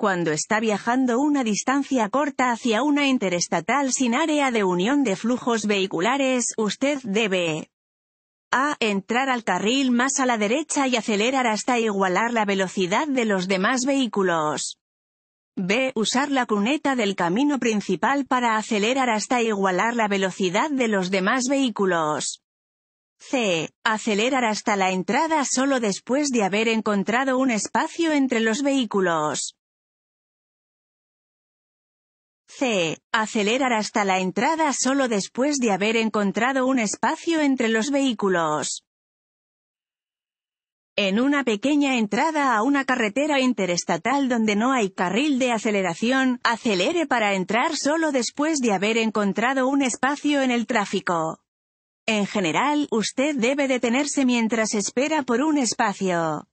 cuando está viajando una distancia corta hacia una interestatal sin área de unión de flujos vehiculares, usted debe a. Entrar al carril más a la derecha y acelerar hasta igualar la velocidad de los demás vehículos. B. Usar la cuneta del camino principal para acelerar hasta igualar la velocidad de los demás vehículos. C. Acelerar hasta la entrada solo después de haber encontrado un espacio entre los vehículos. C. Acelerar hasta la entrada solo después de haber encontrado un espacio entre los vehículos. En una pequeña entrada a una carretera interestatal donde no hay carril de aceleración, acelere para entrar solo después de haber encontrado un espacio en el tráfico. En general, usted debe detenerse mientras espera por un espacio.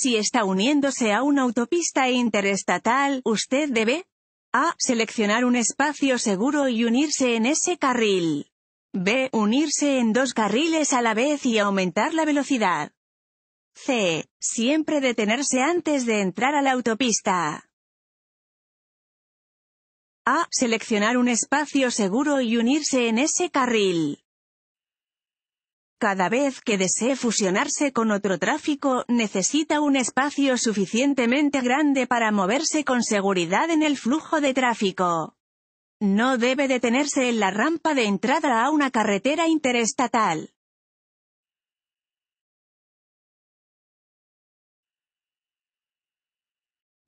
Si está uniéndose a una autopista interestatal, usted debe a. Seleccionar un espacio seguro y unirse en ese carril. B. Unirse en dos carriles a la vez y aumentar la velocidad. C. Siempre detenerse antes de entrar a la autopista. A. Seleccionar un espacio seguro y unirse en ese carril. Cada vez que desee fusionarse con otro tráfico, necesita un espacio suficientemente grande para moverse con seguridad en el flujo de tráfico. No debe detenerse en la rampa de entrada a una carretera interestatal.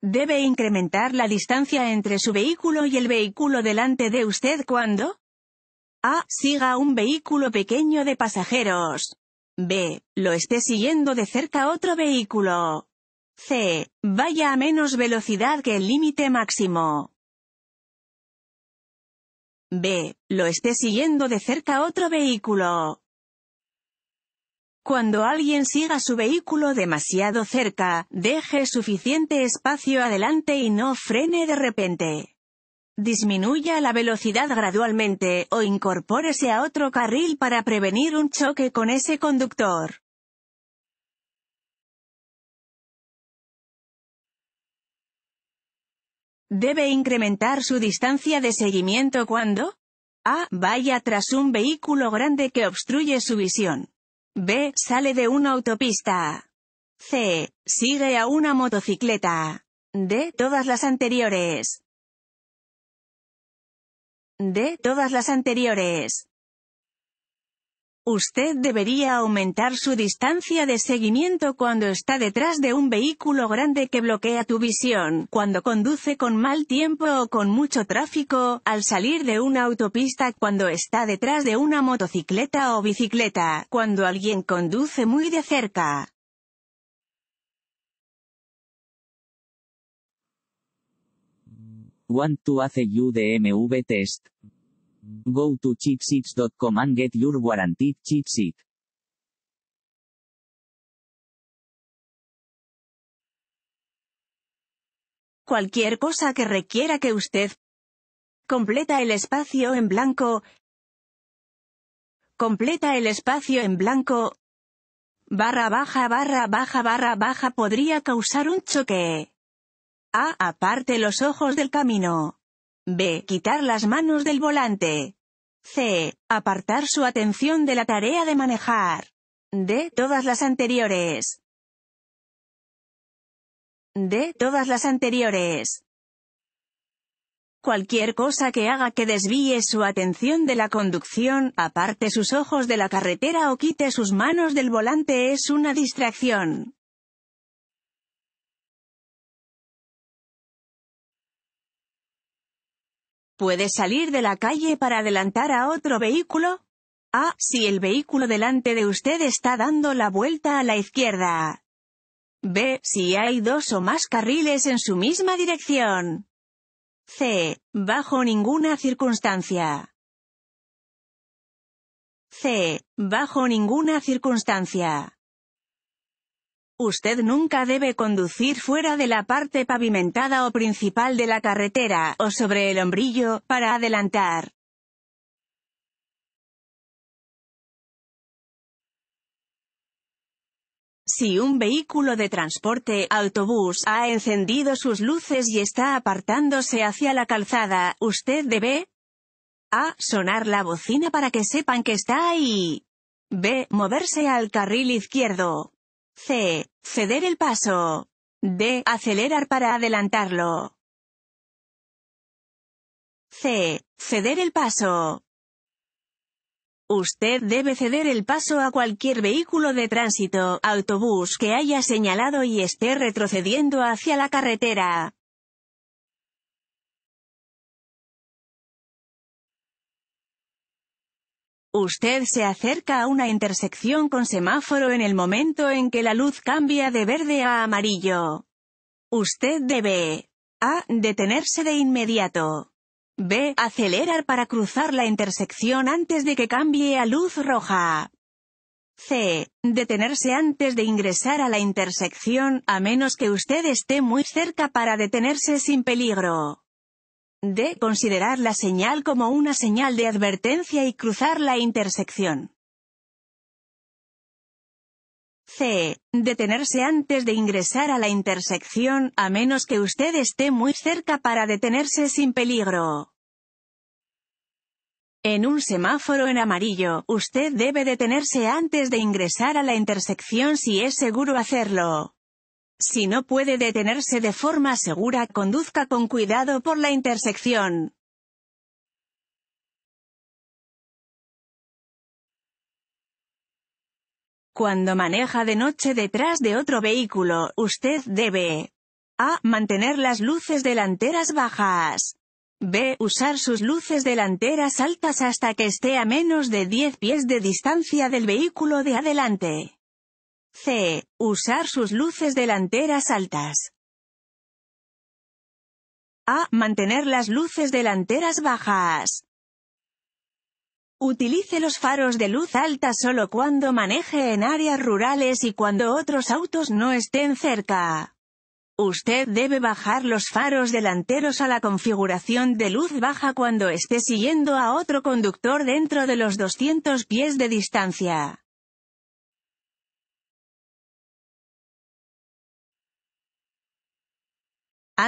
Debe incrementar la distancia entre su vehículo y el vehículo delante de usted cuando a. Siga un vehículo pequeño de pasajeros. B. Lo esté siguiendo de cerca otro vehículo. C. Vaya a menos velocidad que el límite máximo. B. Lo esté siguiendo de cerca otro vehículo. Cuando alguien siga su vehículo demasiado cerca, deje suficiente espacio adelante y no frene de repente disminuya la velocidad gradualmente, o incorpórese a otro carril para prevenir un choque con ese conductor. Debe incrementar su distancia de seguimiento cuando A. Vaya tras un vehículo grande que obstruye su visión. B. Sale de una autopista. C. Sigue a una motocicleta. D. Todas las anteriores de todas las anteriores. Usted debería aumentar su distancia de seguimiento cuando está detrás de un vehículo grande que bloquea tu visión, cuando conduce con mal tiempo o con mucho tráfico, al salir de una autopista, cuando está detrás de una motocicleta o bicicleta, cuando alguien conduce muy de cerca. Want to hace you test? Go to chipsits.com and get your guaranteed chipset. Cualquier cosa que requiera que usted completa el espacio en blanco. Completa el espacio en blanco. Barra baja barra baja barra baja podría causar un choque. A. Aparte los ojos del camino. B. Quitar las manos del volante. C. Apartar su atención de la tarea de manejar. D. Todas las anteriores. D. Todas las anteriores. Cualquier cosa que haga que desvíe su atención de la conducción, aparte sus ojos de la carretera o quite sus manos del volante es una distracción. ¿Puede salir de la calle para adelantar a otro vehículo? A. Ah, si el vehículo delante de usted está dando la vuelta a la izquierda. B. Si hay dos o más carriles en su misma dirección. C. Bajo ninguna circunstancia. C. Bajo ninguna circunstancia. Usted nunca debe conducir fuera de la parte pavimentada o principal de la carretera, o sobre el hombrillo, para adelantar. Si un vehículo de transporte, autobús, ha encendido sus luces y está apartándose hacia la calzada, usted debe a. Sonar la bocina para que sepan que está ahí. b. Moverse al carril izquierdo. C. Ceder el paso. D. Acelerar para adelantarlo. C. Ceder el paso. Usted debe ceder el paso a cualquier vehículo de tránsito, autobús que haya señalado y esté retrocediendo hacia la carretera. Usted se acerca a una intersección con semáforo en el momento en que la luz cambia de verde a amarillo. Usted debe a. Detenerse de inmediato. B. Acelerar para cruzar la intersección antes de que cambie a luz roja. C. Detenerse antes de ingresar a la intersección, a menos que usted esté muy cerca para detenerse sin peligro. D. Considerar la señal como una señal de advertencia y cruzar la intersección. C. Detenerse antes de ingresar a la intersección, a menos que usted esté muy cerca para detenerse sin peligro. En un semáforo en amarillo, usted debe detenerse antes de ingresar a la intersección si es seguro hacerlo. Si no puede detenerse de forma segura, conduzca con cuidado por la intersección. Cuando maneja de noche detrás de otro vehículo, usted debe a. Mantener las luces delanteras bajas. b. Usar sus luces delanteras altas hasta que esté a menos de 10 pies de distancia del vehículo de adelante. C. Usar sus luces delanteras altas. A. Mantener las luces delanteras bajas. Utilice los faros de luz alta solo cuando maneje en áreas rurales y cuando otros autos no estén cerca. Usted debe bajar los faros delanteros a la configuración de luz baja cuando esté siguiendo a otro conductor dentro de los 200 pies de distancia.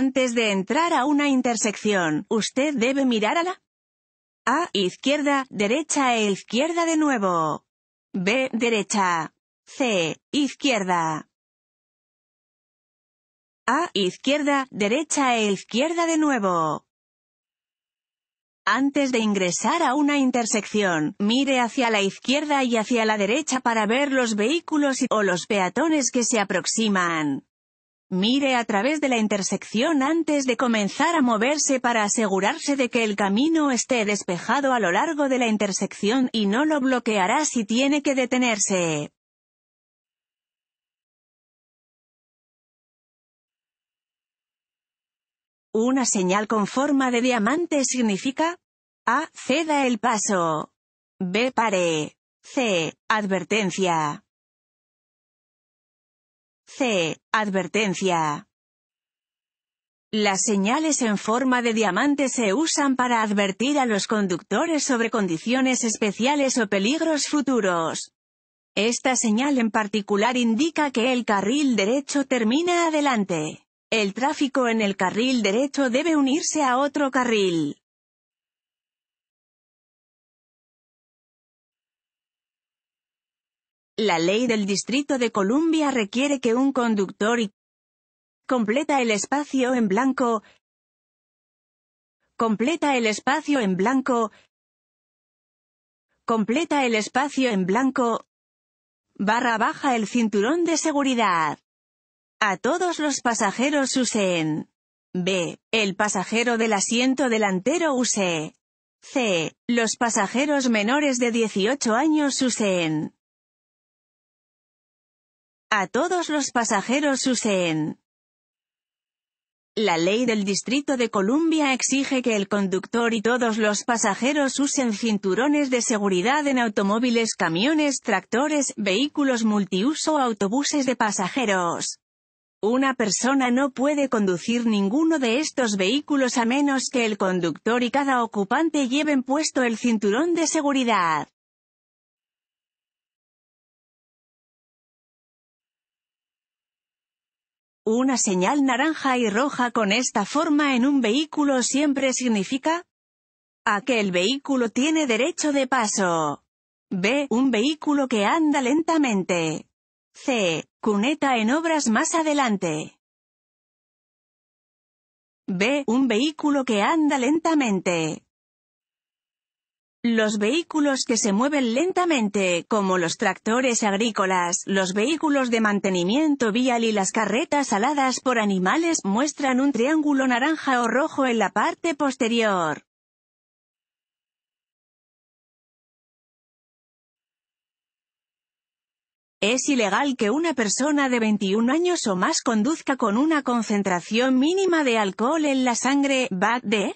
Antes de entrar a una intersección, usted debe mirar a la A. Izquierda, derecha e izquierda de nuevo. B. Derecha. C. Izquierda. A. Izquierda, derecha e izquierda de nuevo. Antes de ingresar a una intersección, mire hacia la izquierda y hacia la derecha para ver los vehículos o los peatones que se aproximan. Mire a través de la intersección antes de comenzar a moverse para asegurarse de que el camino esté despejado a lo largo de la intersección y no lo bloqueará si tiene que detenerse. Una señal con forma de diamante significa A. Ceda el paso. B. Pare. C. Advertencia. C. Advertencia. Las señales en forma de diamante se usan para advertir a los conductores sobre condiciones especiales o peligros futuros. Esta señal en particular indica que el carril derecho termina adelante. El tráfico en el carril derecho debe unirse a otro carril. La ley del Distrito de Columbia requiere que un conductor y completa el espacio en blanco completa el espacio en blanco completa el espacio en blanco barra baja el cinturón de seguridad. A todos los pasajeros usen B. El pasajero del asiento delantero use C. Los pasajeros menores de 18 años usen a todos los pasajeros USEN. La ley del Distrito de Columbia exige que el conductor y todos los pasajeros usen cinturones de seguridad en automóviles, camiones, tractores, vehículos multiuso o autobuses de pasajeros. Una persona no puede conducir ninguno de estos vehículos a menos que el conductor y cada ocupante lleven puesto el cinturón de seguridad. Una señal naranja y roja con esta forma en un vehículo siempre significa a que el vehículo tiene derecho de paso. B. Un vehículo que anda lentamente. C. Cuneta en obras más adelante. B. Un vehículo que anda lentamente. Los vehículos que se mueven lentamente, como los tractores agrícolas, los vehículos de mantenimiento vial y las carretas aladas por animales, muestran un triángulo naranja o rojo en la parte posterior. Es ilegal que una persona de 21 años o más conduzca con una concentración mínima de alcohol en la sangre, BAD, de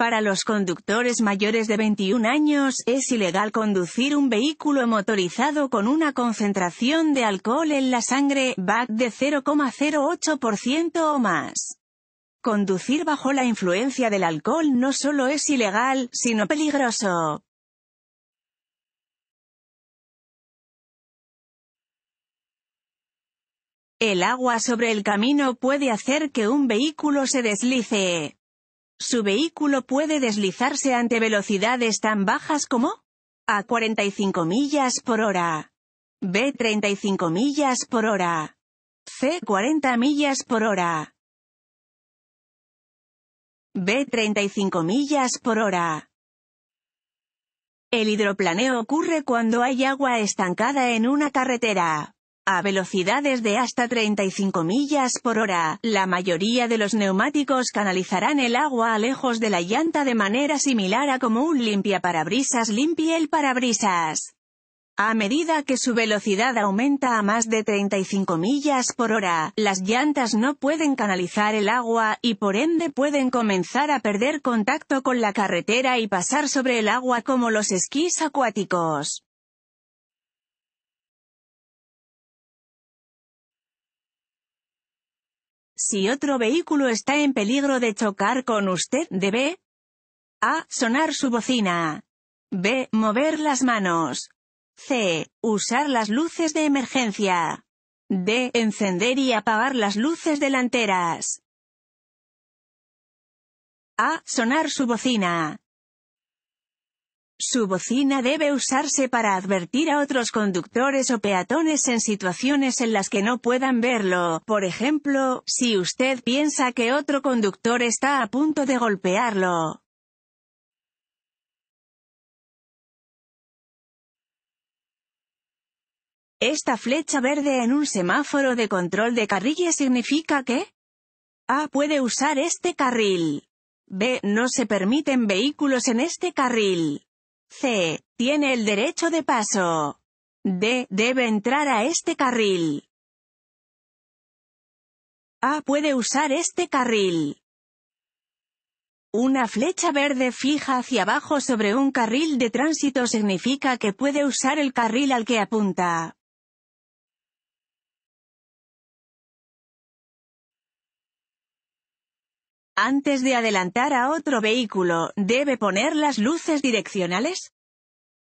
Para los conductores mayores de 21 años, es ilegal conducir un vehículo motorizado con una concentración de alcohol en la sangre, BAC de 0,08% o más. Conducir bajo la influencia del alcohol no solo es ilegal, sino peligroso. El agua sobre el camino puede hacer que un vehículo se deslice su vehículo puede deslizarse ante velocidades tan bajas como a 45 millas por hora, B 35 millas por hora, C 40 millas por hora, B 35 millas por hora. El hidroplaneo ocurre cuando hay agua estancada en una carretera a velocidades de hasta 35 millas por hora. La mayoría de los neumáticos canalizarán el agua lejos de la llanta de manera similar a como un limpia limpie el parabrisas. A medida que su velocidad aumenta a más de 35 millas por hora, las llantas no pueden canalizar el agua, y por ende pueden comenzar a perder contacto con la carretera y pasar sobre el agua como los esquís acuáticos. Si otro vehículo está en peligro de chocar con usted, debe A. Sonar su bocina. B. Mover las manos. C. Usar las luces de emergencia. D. Encender y apagar las luces delanteras. A. Sonar su bocina. Su bocina debe usarse para advertir a otros conductores o peatones en situaciones en las que no puedan verlo. Por ejemplo, si usted piensa que otro conductor está a punto de golpearlo. Esta flecha verde en un semáforo de control de carril significa que A. Puede usar este carril. B. No se permiten vehículos en este carril. C. Tiene el derecho de paso. D. Debe entrar a este carril. A. Puede usar este carril. Una flecha verde fija hacia abajo sobre un carril de tránsito significa que puede usar el carril al que apunta. Antes de adelantar a otro vehículo, debe poner las luces direccionales.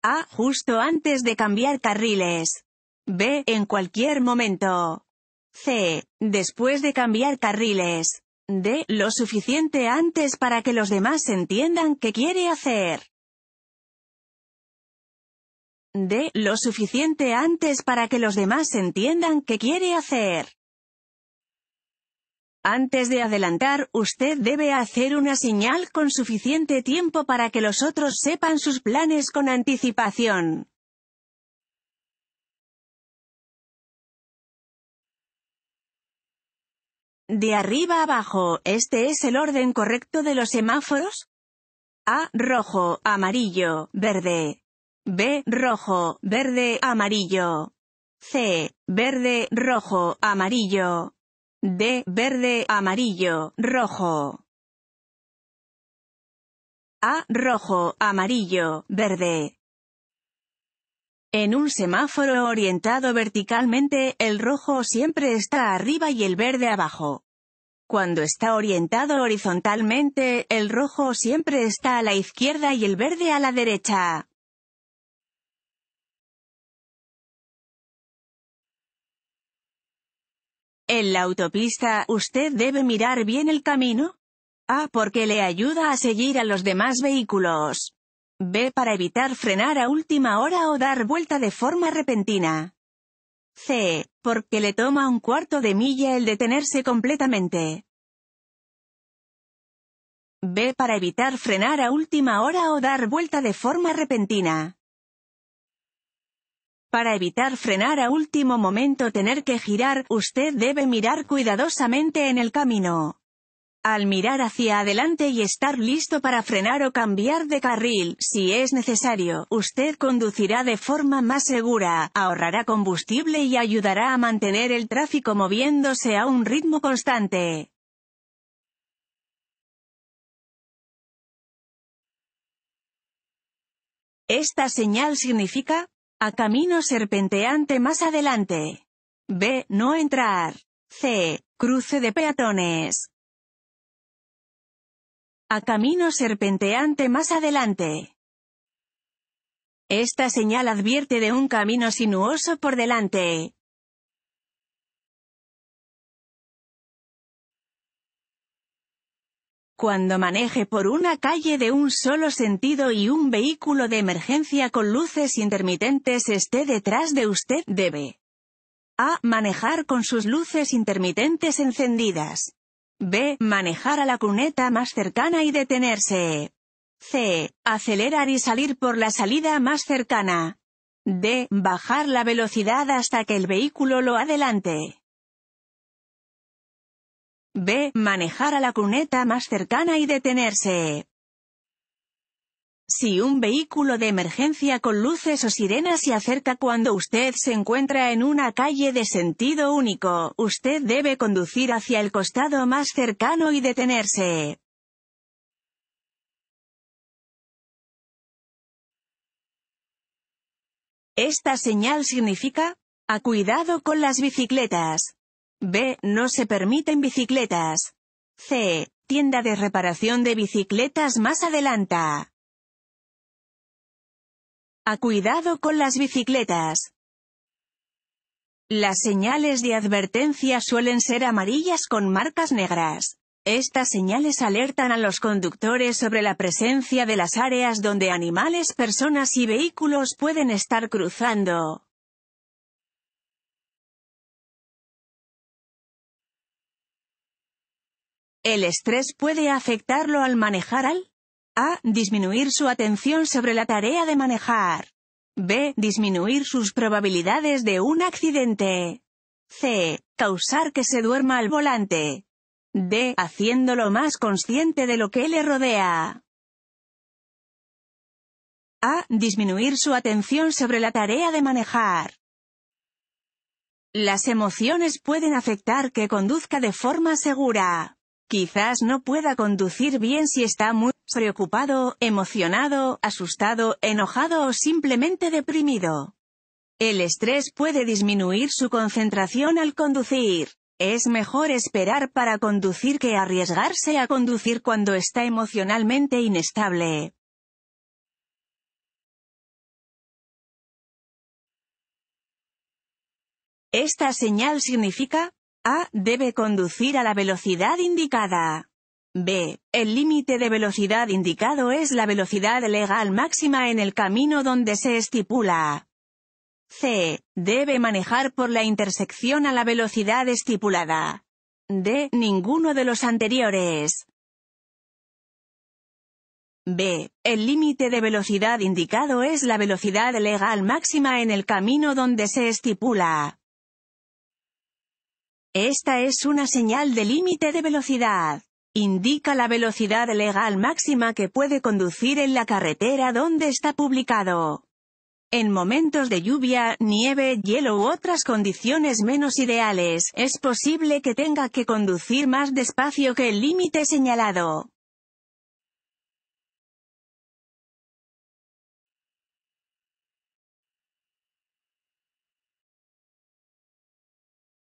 A. Justo antes de cambiar carriles. B. En cualquier momento. C. Después de cambiar carriles. D. Lo suficiente antes para que los demás entiendan qué quiere hacer. D. Lo suficiente antes para que los demás entiendan qué quiere hacer. Antes de adelantar, usted debe hacer una señal con suficiente tiempo para que los otros sepan sus planes con anticipación. De arriba abajo, ¿este es el orden correcto de los semáforos? A. Rojo, amarillo, verde. B. Rojo, verde, amarillo. C. Verde, rojo, amarillo. D. Verde, amarillo, rojo. A. Rojo, amarillo, verde. En un semáforo orientado verticalmente, el rojo siempre está arriba y el verde abajo. Cuando está orientado horizontalmente, el rojo siempre está a la izquierda y el verde a la derecha. En la autopista, usted debe mirar bien el camino. A. Ah, porque le ayuda a seguir a los demás vehículos. B. Para evitar frenar a última hora o dar vuelta de forma repentina. C. Porque le toma un cuarto de milla el detenerse completamente. B. Para evitar frenar a última hora o dar vuelta de forma repentina. Para evitar frenar a último momento tener que girar, usted debe mirar cuidadosamente en el camino. Al mirar hacia adelante y estar listo para frenar o cambiar de carril, si es necesario, usted conducirá de forma más segura, ahorrará combustible y ayudará a mantener el tráfico moviéndose a un ritmo constante. Esta señal significa, a camino serpenteante más adelante. B. No entrar. C. Cruce de peatones. A camino serpenteante más adelante. Esta señal advierte de un camino sinuoso por delante. cuando maneje por una calle de un solo sentido y un vehículo de emergencia con luces intermitentes esté detrás de usted, debe a. Manejar con sus luces intermitentes encendidas. b. Manejar a la cuneta más cercana y detenerse. c. Acelerar y salir por la salida más cercana. d. Bajar la velocidad hasta que el vehículo lo adelante. B. Manejar a la cuneta más cercana y detenerse. Si un vehículo de emergencia con luces o sirenas se acerca cuando usted se encuentra en una calle de sentido único, usted debe conducir hacia el costado más cercano y detenerse. Esta señal significa, a cuidado con las bicicletas. B. No se permiten bicicletas. C. Tienda de reparación de bicicletas más adelanta. A cuidado con las bicicletas. Las señales de advertencia suelen ser amarillas con marcas negras. Estas señales alertan a los conductores sobre la presencia de las áreas donde animales, personas y vehículos pueden estar cruzando. El estrés puede afectarlo al manejar al A. Disminuir su atención sobre la tarea de manejar. B. Disminuir sus probabilidades de un accidente. C. Causar que se duerma al volante. D. Haciéndolo más consciente de lo que le rodea. A. Disminuir su atención sobre la tarea de manejar. Las emociones pueden afectar que conduzca de forma segura. Quizás no pueda conducir bien si está muy preocupado, emocionado, asustado, enojado o simplemente deprimido. El estrés puede disminuir su concentración al conducir. Es mejor esperar para conducir que arriesgarse a conducir cuando está emocionalmente inestable. Esta señal significa a. Debe conducir a la velocidad indicada. B. El límite de velocidad indicado es la velocidad legal máxima en el camino donde se estipula. C. Debe manejar por la intersección a la velocidad estipulada. D. Ninguno de los anteriores. B. El límite de velocidad indicado es la velocidad legal máxima en el camino donde se estipula. Esta es una señal de límite de velocidad. Indica la velocidad legal máxima que puede conducir en la carretera donde está publicado. En momentos de lluvia, nieve, hielo u otras condiciones menos ideales, es posible que tenga que conducir más despacio que el límite señalado.